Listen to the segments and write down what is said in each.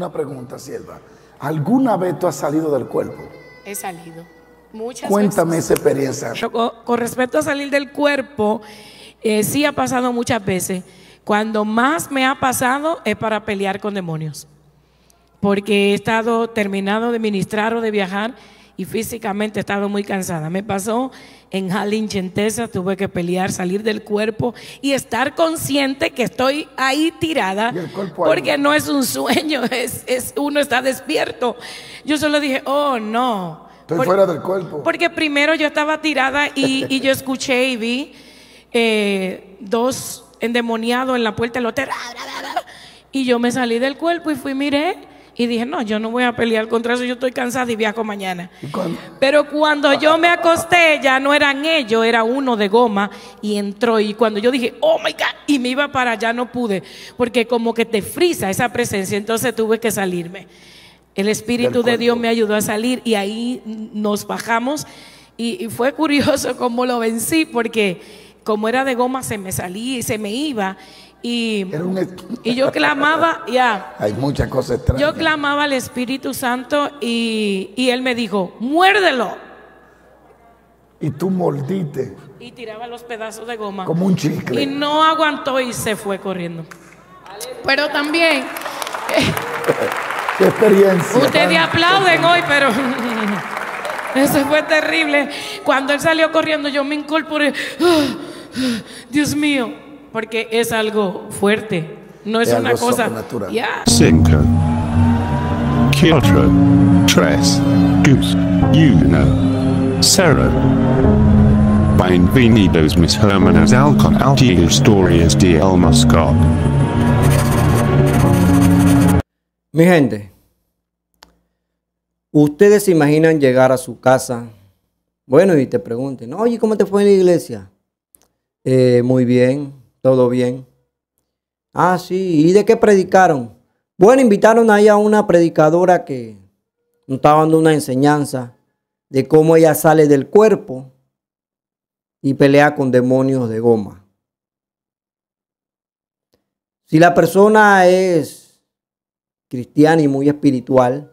una pregunta, sierva. ¿Alguna vez tú has salido del cuerpo? He salido. Muchas Cuéntame esa experiencia. con, respecto a salir del cuerpo, eh, sí ha pasado muchas veces. Cuando más me ha pasado es para pelear con demonios. Porque he estado terminado de ministrar o de viajar y físicamente estaba muy cansada. Me pasó en Halinchen, tuve que pelear, salir del cuerpo y estar consciente que estoy ahí tirada, porque no es un sueño, es, uno está despierto. Yo solo dije, oh no. Estoy fuera del cuerpo. Porque primero yo estaba tirada y, yo escuché y vi eh, dos endemoniados en la puerta del hotel. Y yo me salí del cuerpo y fui, miré y dije, no, yo no voy a pelear contra eso, yo estoy cansada y viajo mañana. Pero cuando yo me acosté, ya no eran ellos, era uno de goma y entró. Y cuando yo dije, oh my God, y me iba para allá, no pude, porque como que te frisa esa presencia, entonces tuve que salirme. El Espíritu de Dios me ayudó a salir y ahí nos bajamos. Y, fue curioso cómo lo vencí, porque como era de goma, se me salía y se me iba. Y, y yo clamaba, ya. Hay muchas cosas extrañas. Yo clamaba al Espíritu Santo y, él me dijo, muérdelo. Y tú mordiste. Y tiraba los pedazos de goma. Como un chicle. Y no aguantó y se fue corriendo. Pero también. Qué experiencia. Ustedes aplauden hoy, pero. Eso fue terrible. Cuando él salió corriendo, yo me incorporé. Ah, ah, Dios mío porque es algo fuerte, no es, una cosa. Yeah. Cinco, cuatro, tres, dos, uno, cero. Bienvenidos mis hermanos al canal de historias de El Moscow. Mi gente, ustedes se imaginan llegar a su casa, bueno, y te pregunten, oye, ¿cómo te fue en la iglesia? Eh, muy bien, todo bien. Ah, sí, ¿y de qué predicaron? Bueno, invitaron ahí a una predicadora que nos estaba dando una enseñanza de cómo ella sale del cuerpo y pelea con demonios de goma. Si la persona es cristiana y muy espiritual,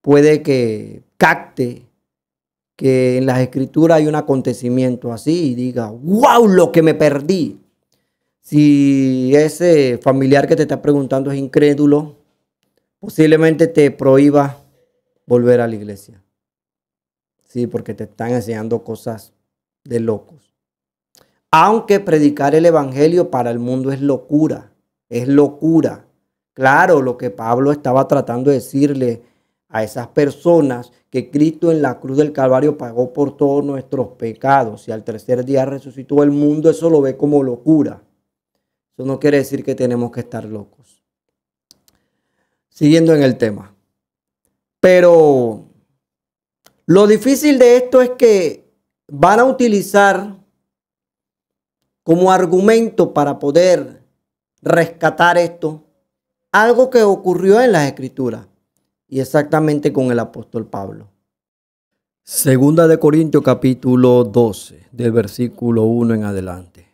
puede que capte que en las escrituras hay un acontecimiento así y diga, wow, lo que me perdí. Si ese familiar que te está preguntando es incrédulo, posiblemente te prohíba volver a la iglesia. Sí, porque te están enseñando cosas de locos. Aunque predicar el Evangelio para el mundo es locura, es locura. Claro, lo que Pablo estaba tratando de decirle a esas personas que Cristo en la cruz del Calvario pagó por todos nuestros pecados y al tercer día resucitó el mundo, eso lo ve como locura. Eso no quiere decir que tenemos que estar locos. Siguiendo en el tema. Pero lo difícil de esto es que van a utilizar como argumento para poder rescatar esto algo que ocurrió en las escrituras y exactamente con el apóstol Pablo. Segunda de Corintios capítulo 12, del versículo 1 en adelante.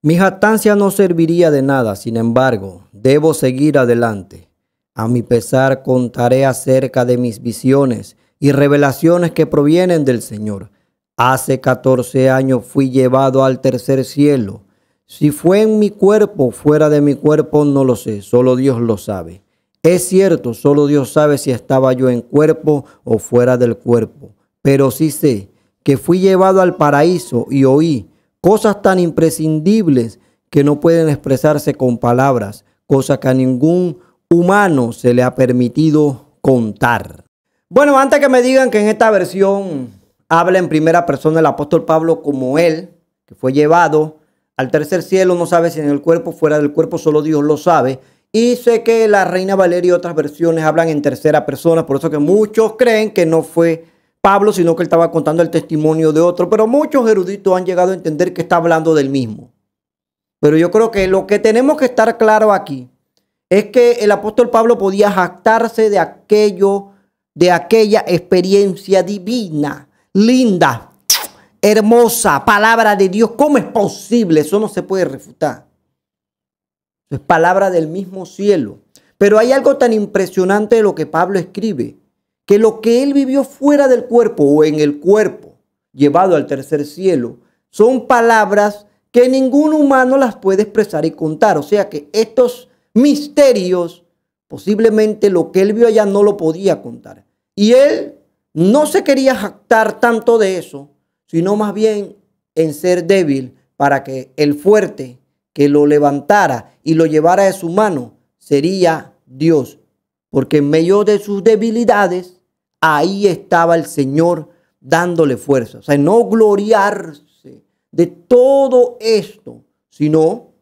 Mi jactancia no serviría de nada, sin embargo, debo seguir adelante. A mi pesar contaré acerca de mis visiones y revelaciones que provienen del Señor. Hace 14 años fui llevado al tercer cielo. Si fue en mi cuerpo, fuera de mi cuerpo, no lo sé, solo Dios lo sabe. Es cierto, solo Dios sabe si estaba yo en cuerpo o fuera del cuerpo, pero sí sé que fui llevado al paraíso y oí cosas tan imprescindibles que no pueden expresarse con palabras, cosas que a ningún humano se le ha permitido contar. Bueno, antes que me digan que en esta versión habla en primera persona el apóstol Pablo como él, que fue llevado al tercer cielo, no sabe si en el cuerpo, o fuera del cuerpo, solo Dios lo sabe. Y sé que la Reina Valeria y otras versiones hablan en tercera persona, por eso que muchos creen que no fue Pablo, sino que él estaba contando el testimonio de otro. Pero muchos eruditos han llegado a entender que está hablando del mismo. Pero yo creo que lo que tenemos que estar claro aquí es que el apóstol Pablo podía jactarse de aquello, de aquella experiencia divina, linda, hermosa, palabra de Dios. ¿Cómo es posible? Eso no se puede refutar. Es palabra del mismo cielo. Pero hay algo tan impresionante de lo que Pablo escribe, que lo que él vivió fuera del cuerpo o en el cuerpo, llevado al tercer cielo, son palabras que ningún humano las puede expresar y contar. O sea que estos misterios, posiblemente lo que él vio allá no lo podía contar. Y él no se quería jactar tanto de eso, sino más bien en ser débil para que el fuerte que lo levantara y lo llevara de su mano sería Dios, porque en medio de sus debilidades, ahí estaba el Señor dándole fuerza. O sea, no gloriarse de todo esto, sino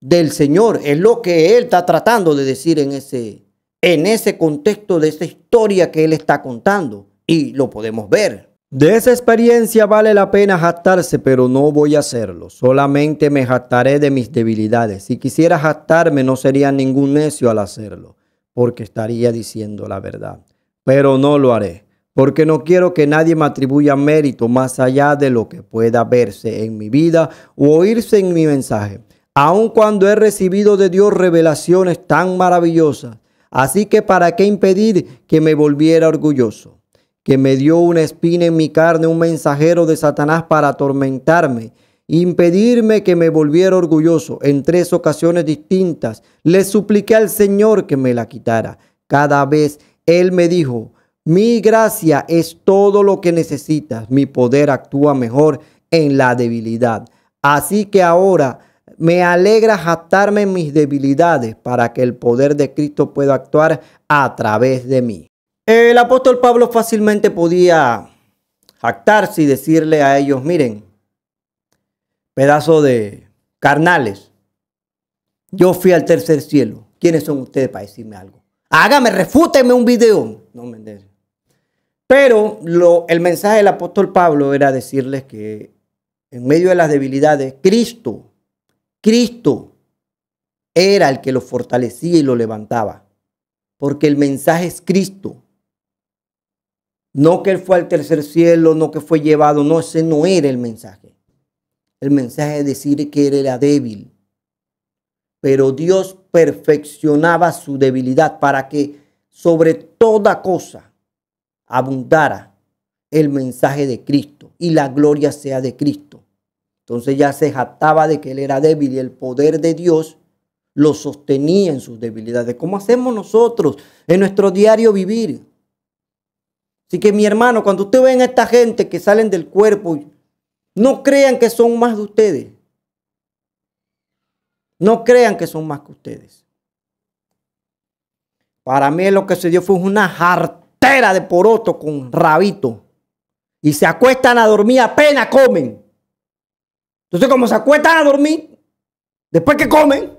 del Señor. Es lo que Él está tratando de decir en ese, en ese contexto de esa historia que Él está contando. Y lo podemos ver. De esa experiencia vale la pena jactarse, pero no voy a hacerlo. Solamente me jactaré de mis debilidades. Si quisiera jactarme, no sería ningún necio al hacerlo, porque estaría diciendo la verdad. Pero no lo haré, porque no quiero que nadie me atribuya mérito más allá de lo que pueda verse en mi vida o oírse en mi mensaje, aun cuando he recibido de Dios revelaciones tan maravillosas. Así que, ¿para qué impedir que me volviera orgulloso? que me dio una espina en mi carne, un mensajero de Satanás para atormentarme, impedirme que me volviera orgulloso. En tres ocasiones distintas le supliqué al Señor que me la quitara. Cada vez Él me dijo, mi gracia es todo lo que necesitas, mi poder actúa mejor en la debilidad. Así que ahora me alegra jactarme en mis debilidades para que el poder de Cristo pueda actuar a través de mí. El apóstol Pablo fácilmente podía jactarse y decirle a ellos, miren, pedazo de carnales, yo fui al tercer cielo. ¿Quiénes son ustedes para decirme algo? Hágame, refútenme un video. No me Pero el mensaje del apóstol Pablo era decirles que en medio de las debilidades, Cristo, Cristo era el que lo fortalecía y lo levantaba. Porque el mensaje es Cristo. No que él fue al tercer cielo, no que fue llevado, no, ese no era el mensaje. El mensaje es decir que él era débil. Pero Dios perfeccionaba su debilidad para que sobre toda cosa abundara el mensaje de Cristo y la gloria sea de Cristo. Entonces ya se jactaba de que él era débil y el poder de Dios lo sostenía en sus debilidades. ¿Cómo hacemos nosotros en nuestro diario vivir? Así que mi hermano, cuando ustedes ven a esta gente que salen del cuerpo, no crean que son más de ustedes. No crean que son más que ustedes. Para mí lo que se dio fue una jartera de poroto con rabito. Y se acuestan a dormir, apenas comen. Entonces, como se acuestan a dormir, después que comen,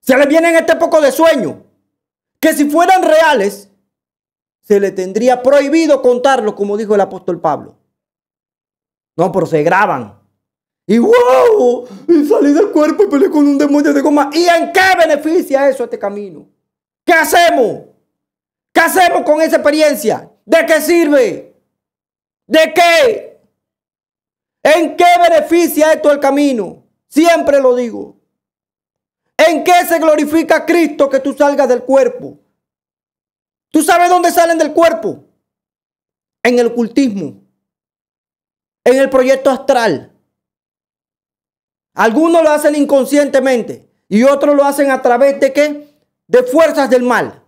se les vienen este poco de sueño. Que si fueran reales, se le tendría prohibido contarlo, como dijo el apóstol Pablo. No, pero se graban. Y wow, y salí del cuerpo y peleé con un demonio de goma. ¿Y en qué beneficia eso este camino? ¿Qué hacemos? ¿Qué hacemos con esa experiencia? ¿De qué sirve? ¿De qué? ¿En qué beneficia esto el camino? Siempre lo digo. ¿En qué se glorifica Cristo que tú salgas del cuerpo? ¿Tú sabes dónde salen del cuerpo? En el ocultismo, en el proyecto astral. Algunos lo hacen inconscientemente y otros lo hacen a través de qué? De fuerzas del mal.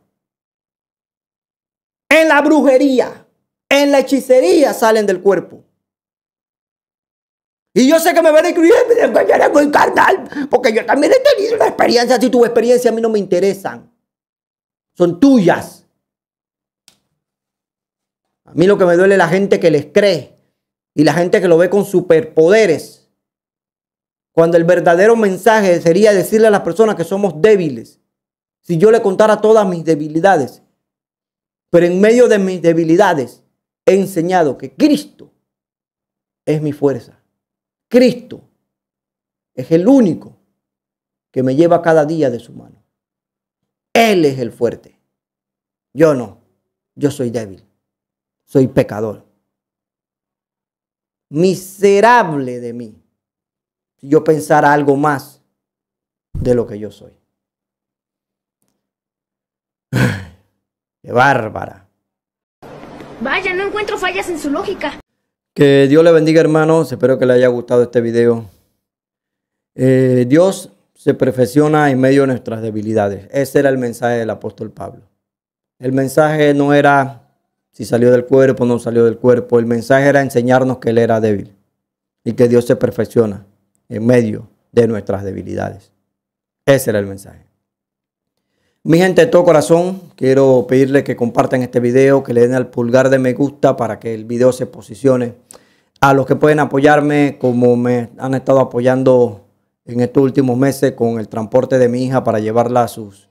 En la brujería, en la hechicería salen del cuerpo. Y yo sé que me van a escribir, yo voy a carnal, porque yo también he tenido una experiencia, si tu experiencia a mí no me interesan, son tuyas. A mí lo que me duele es la gente que les cree y la gente que lo ve con superpoderes. Cuando el verdadero mensaje sería decirle a las personas que somos débiles. Si yo le contara todas mis debilidades. Pero en medio de mis debilidades he enseñado que Cristo es mi fuerza. Cristo es el único que me lleva cada día de su mano. Él es el fuerte. Yo no. Yo soy débil soy pecador. Miserable de mí si yo pensara algo más de lo que yo soy. ¡Qué bárbara! Vaya, no encuentro fallas en su lógica. Que Dios le bendiga, hermanos. Espero que le haya gustado este video. Eh, Dios se perfecciona en medio de nuestras debilidades. Ese era el mensaje del apóstol Pablo. El mensaje no era si salió del cuerpo o no salió del cuerpo. El mensaje era enseñarnos que Él era débil y que Dios se perfecciona en medio de nuestras debilidades. Ese era el mensaje. Mi gente de todo corazón, quiero pedirle que compartan este video, que le den al pulgar de me gusta para que el video se posicione. A los que pueden apoyarme, como me han estado apoyando en estos últimos meses con el transporte de mi hija para llevarla a sus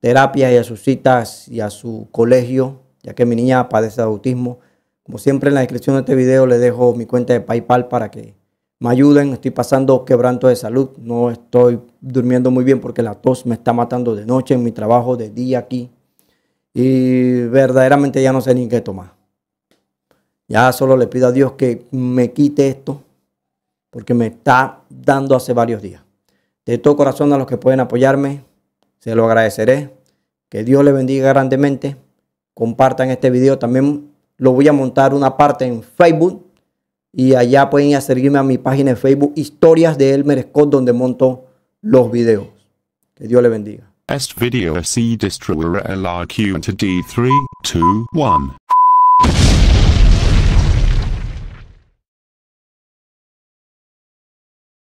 terapias y a sus citas y a su colegio ya que mi niña padece de autismo. Como siempre en la descripción de este video Le dejo mi cuenta de PayPal para que me ayuden. Estoy pasando quebranto de salud, no estoy durmiendo muy bien porque la tos me está matando de noche en mi trabajo, de día aquí. Y verdaderamente ya no sé ni qué tomar. Ya solo le pido a Dios que me quite esto porque me está dando hace varios días. De todo corazón a los que pueden apoyarme, se lo agradeceré. Que Dios le bendiga grandemente compartan este video. También lo voy a montar una parte en Facebook y allá pueden seguirme a mi página de Facebook, Historias de Elmer Scott, donde monto los videos. Que Dios le bendiga.